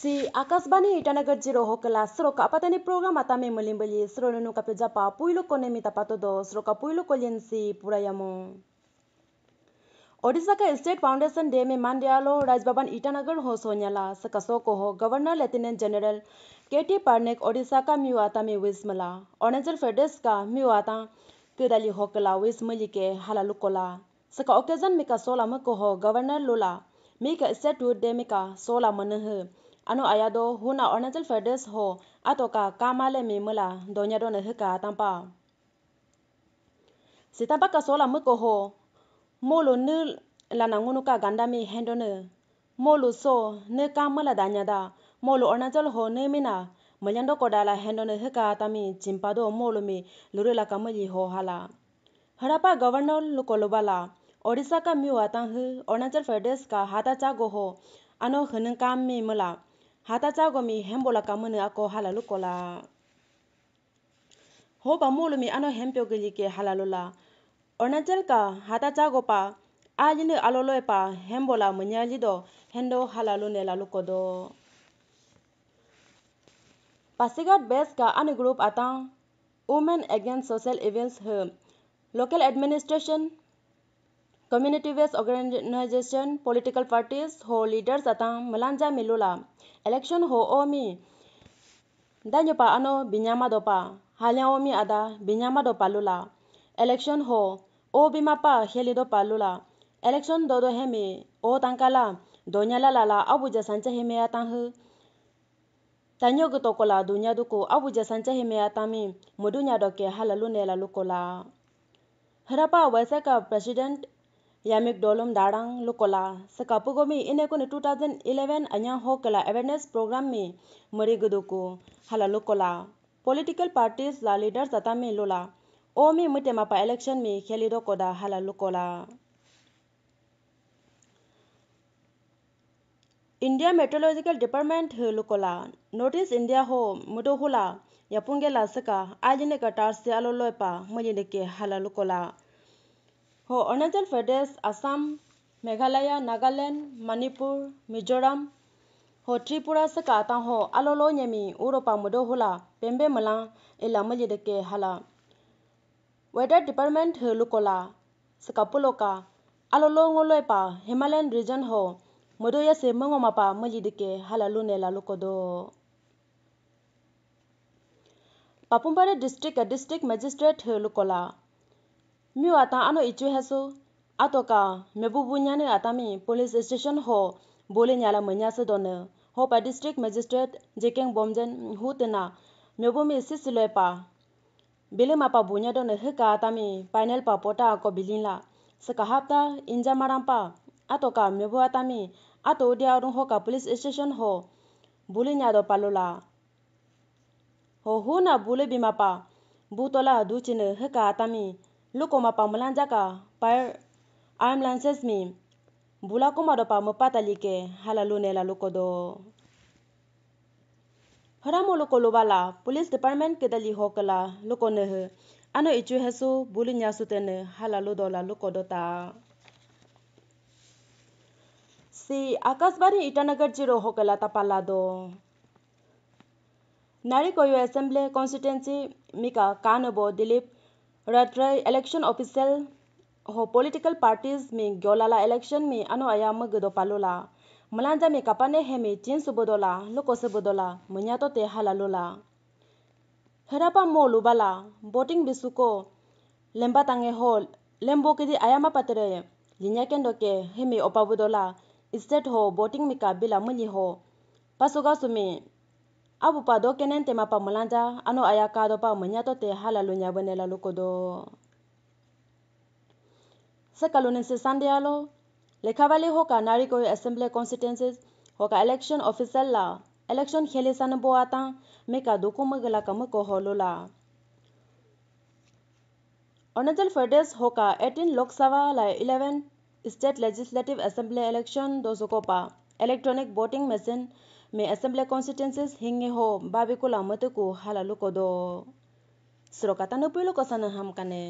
सी Akashvani Itanagar Ziro Si akasbani itanagar jiro hokela sroka apatani program atame mulimbali srolo nuka pejapa puilo konemi tapatodo पुइलो कोलियन सी पुरायमो ओडिशा का state foundation day में मांड्यालो राजभवन ईटानगर हो सोन्याला सकसो को हो governor lieutenant general K T Parnaik Odisha का म्यूआता में विस्मला ऑरेंजल फेडेस का म्यूआता किदली होकला विस्मली के हलालुकोला सका ओकेजन मिका सोला मको हो गवर्नर लोला मिका का स्टेट डे मिका सोला मनह ano ayado huna Arunachal Pradesh ho atoka kamale mimula donya dona hika tampa sitapa kasola mko ho molo nu lana ngunu ka ganda mi hendo ne molo so ne kamala danya da molo Arunachal ho ne mina manyando kodala hendo ne hika tami chimpado molo mi lurela kamali ho hala हड़प्पा governor कोलोबाला ओडिशा का म्यू आता who Arunachal प्रदेश का हाताचा गोहो अनो हनकाम मे mula hatatsago mihembola kamune ako halalu kola ho pamulu mi ano hempio gili ke halalula ornachel ka hatatsago pa ajini aloloe pa hembola munyali do hendo halalu ne lalu kodo Pasighat base का अन्य group आता women against social events है local administration Community based organization, political parties ho leaders atang melanja melula. Election ho omi. Danyo pa ano binyama dopa. Halya omi ada binyama dopa lula. Election ho o bima pa heli dopa lula. Election dodo hemi o tangkala donyala lala abuja sancha hemi atang hu. Tanyo gutokola dunya duko abuja sancha hemi atami mudunya doke halalune lalukola. Harappa Vaisaka president yamikdolum darang lukola sakapugomi inekoni 2011 anya hokela awareness program mi mariguduku hala lukola political parties la leaders atami lola omi mutema pa election mi khelido koda hala lukola India meteorological department लुकोला notice India हो मुदो hula यापुंगे लासका आज ने कटार से अलोलोपा मजे ने के हाला लुकोला For Arunachal Pradesh, Assam, Meghalaya, Nagaland, Manipur, Mizoram, for Tripura, Sakata, Ho, Alolo, Yemi, Uropa, Mudo, Hula, Pembe, Mala, Elamajideke, Hala. Weather Department, Hulukola, Sakapuloka, Alolo, Ngolepa, Himalayan Region, Ho, Mudoya, Se, Mungomapa, Majideke, Hala, Lunela, Lukodo. Papumbare District, a District Magistrate, Hulukola. mi wa ta ano ichu hesu ato ka mebu bunya ne atami police station ho bole nyala manya se don ho pa district magistrate jekeng bomjen hu tena mebu mi sisile pa bele ma pa bunya don he ka atami panel pa pota ko bilin la se ka hapta inja maram pa ato ka mebu atami ato dia ru ho ka police station ho bule nya do palola ho hu na bule bima pa butola du chin he ka atami lokoma pamula nzaka pa ambulances mi bula komaɗo pamo pata like hala lunela lokodo horamo loko lobala police department kedali hokala loko nehe ano ichu hesu buli nyasu tene hala lodola lokodo ta सी आकाशवाणी ईटानगर जीरो होकला तपाला दो नारी कोयो assembly constituency मिका कानबो Dilip election official ho political parties me gyolala election me ano ayam gdo palola malanda me kapane he me chin subodola loko subodola munyato te halalola herapa mo lubala voting bisuko lemba tange hol lembo kidi ayama patre linya kendo ke he me opabudola state ho voting me kabila muni ho pasuga sume abu pa do kenen tema pa mulanja ano aya ka do pa munya to te hala lunya bene la luko do sakalunin se sandialo lekhavali hoka nari ko assembly constituencies hoka election officer la election khele san bo ata me ka do ko magla kam ko holola Arunachal Pradesh होका 18 लोकसभा ला 11 state legislative assembly election दो सुकोपा electronic voting machine me assembly constituencies hinge ho babikula mate ko halalu ko do srokata no pulu ko sana ham kane